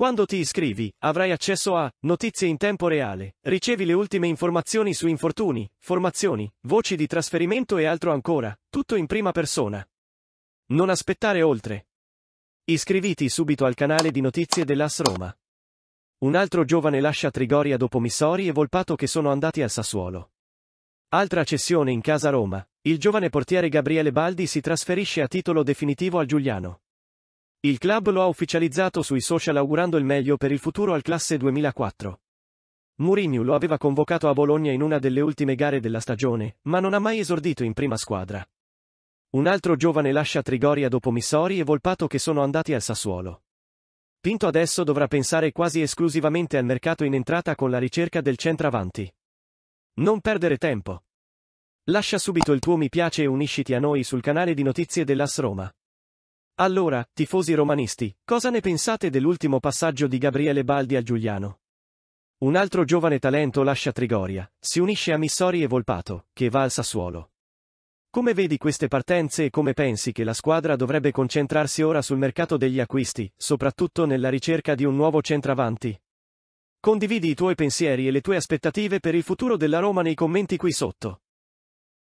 Quando ti iscrivi, avrai accesso a notizie in tempo reale, ricevi le ultime informazioni su infortuni, formazioni, voci di trasferimento e altro ancora, tutto in prima persona. Non aspettare oltre. Iscriviti subito al canale di notizie dell'AS Roma. Un altro giovane lascia Trigoria dopo Missori e Volpato che sono andati al Sassuolo. Altra cessione in casa Roma. Il giovane portiere Gabriele Baldi si trasferisce a titolo definitivo al Giuliano. Il club lo ha ufficializzato sui social augurando il meglio per il futuro al classe 2004. Mourinho lo aveva convocato a Bologna in una delle ultime gare della stagione, ma non ha mai esordito in prima squadra. Un altro giovane lascia Trigoria dopo Missori e Volpato che sono andati al Sassuolo. Pinto adesso dovrà pensare quasi esclusivamente al mercato in entrata con la ricerca del centravanti. Non perdere tempo. Lascia subito il tuo mi piace e unisciti a noi sul canale di notizie dell'As Roma. Allora, tifosi romanisti, cosa ne pensate dell'ultimo passaggio di Gabriele Baldi al Giuliano? Un altro giovane talento lascia Trigoria, si unisce a Missori e Volpato, che va al Sassuolo. Come vedi queste partenze e come pensi che la squadra dovrebbe concentrarsi ora sul mercato degli acquisti, soprattutto nella ricerca di un nuovo centravanti? Condividi i tuoi pensieri e le tue aspettative per il futuro della Roma nei commenti qui sotto.